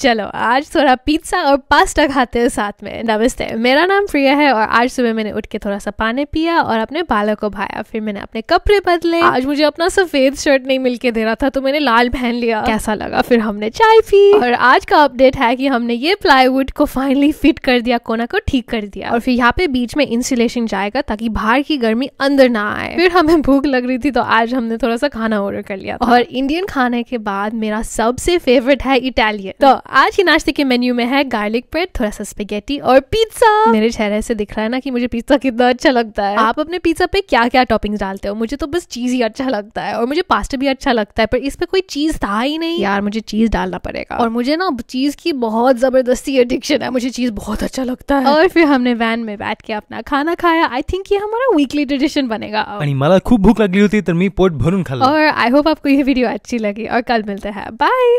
चलो आज थोड़ा पिज्ज़ा और पास्ता खाते हैं साथ में नमस्ते मेरा नाम प्रिया है और आज सुबह मैंने उठ के थोड़ा सा पानी पिया और अपने बालों को भाया फिर मैंने अपने कपड़े बदले आज मुझे अपना सफेद शर्ट नहीं मिल के दे रहा था तो मैंने लाल पहन लिया कैसा लगा फिर हमने चाय पी और आज का अपडेट है की हमने ये प्लाईवुड को फाइनली फिट कर दिया कोना को ठीक कर दिया और फिर यहाँ पे बीच में इंसुलेशन जाएगा ताकि बाहर की गर्मी अंदर ना आए फिर हमें भूख लग रही थी तो आज हमने थोड़ा सा खाना ऑर्डर कर लिया और इंडियन खाने के बाद मेरा सबसे फेवरेट है इटालियन तो आज के नाश्ते के मेन्यू में है गार्लिक ब्रेड थोड़ा सा स्पेगेटी और पिज्जा मेरे चेहरे से दिख रहा है ना कि मुझे पिज्जा कितना अच्छा लगता है आप अपने पिज्जा पे क्या क्या टॉपिंग डालते हो मुझे तो बस चीज ही अच्छा लगता है और मुझे पास्ता भी अच्छा लगता है पर इस पे कोई चीज था ही नहीं यार मुझे चीज डालना पड़ेगा और मुझे ना चीज की बहुत जबरदस्ती एडिक्शन है मुझे चीज बहुत अच्छा लगता है और फिर हमने वैन में बैठ के अपना खाना खाया आई थिंक ये हमारा वीकली ट्रेडिशन बनेगा आणि खूब भूख लगी होती है पोट और आई होप आपको ये वीडियो अच्छी लगी और कल मिलते हैं बाय